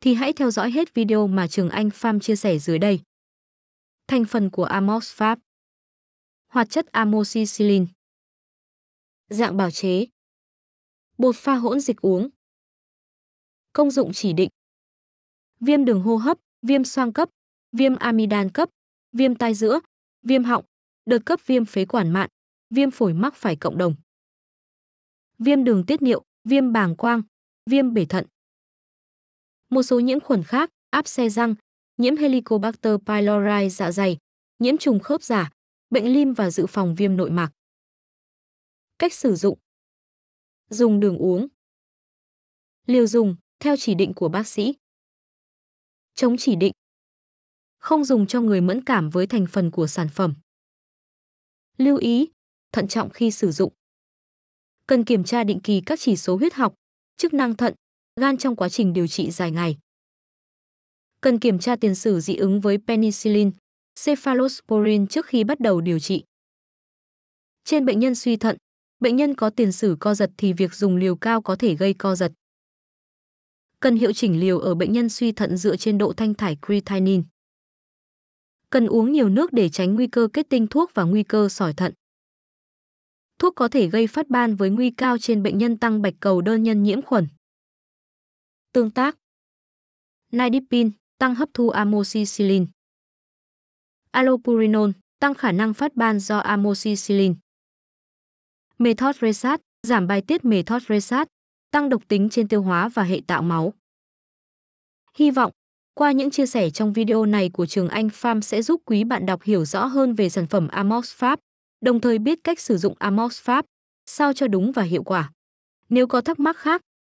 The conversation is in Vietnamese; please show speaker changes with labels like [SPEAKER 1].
[SPEAKER 1] thì hãy theo dõi hết video mà Trường Anh Pham chia sẻ dưới đây. Thành phần của Amos Pháp Hoạt chất amoxicillin Dạng bào chế Bột pha hỗn dịch uống Công dụng chỉ định Viêm đường hô hấp, viêm xoang cấp, viêm amidan cấp, viêm tai giữa, viêm họng, đợt cấp viêm phế quản mạn, viêm phổi mắc phải cộng đồng. Viêm đường tiết niệu, viêm bàng quang, viêm bể thận một số nhiễm khuẩn khác, áp xe răng, nhiễm Helicobacter pylori dạ dày, nhiễm trùng khớp giả, bệnh lim và dự phòng viêm nội mạc. Cách sử dụng Dùng đường uống Liều dùng, theo chỉ định của bác sĩ Chống chỉ định Không dùng cho người mẫn cảm với thành phần của sản phẩm. Lưu ý, thận trọng khi sử dụng. Cần kiểm tra định kỳ các chỉ số huyết học, chức năng thận, gan trong quá trình điều trị dài ngày. Cần kiểm tra tiền sử dị ứng với penicillin, cephalosporin trước khi bắt đầu điều trị. Trên bệnh nhân suy thận, bệnh nhân có tiền sử co giật thì việc dùng liều cao có thể gây co giật. Cần hiệu chỉnh liều ở bệnh nhân suy thận dựa trên độ thanh thải creatinine. Cần uống nhiều nước để tránh nguy cơ kết tinh thuốc và nguy cơ sỏi thận. Thuốc có thể gây phát ban với nguy cao trên bệnh nhân tăng bạch cầu đơn nhân nhiễm khuẩn. Tương tác Nidipine tăng hấp thu amoxicillin. Allopurinol tăng khả năng phát ban do amoxicillin. Methotrexate giảm bài tiết methotrexate, tăng độc tính trên tiêu hóa và hệ tạo máu. Hy vọng qua những chia sẻ trong video này của trường Anh Farm sẽ giúp quý bạn đọc hiểu rõ hơn về sản phẩm Amox Pháp, đồng thời biết cách sử dụng Amox Pháp sao cho đúng và hiệu quả. Nếu có thắc mắc khác,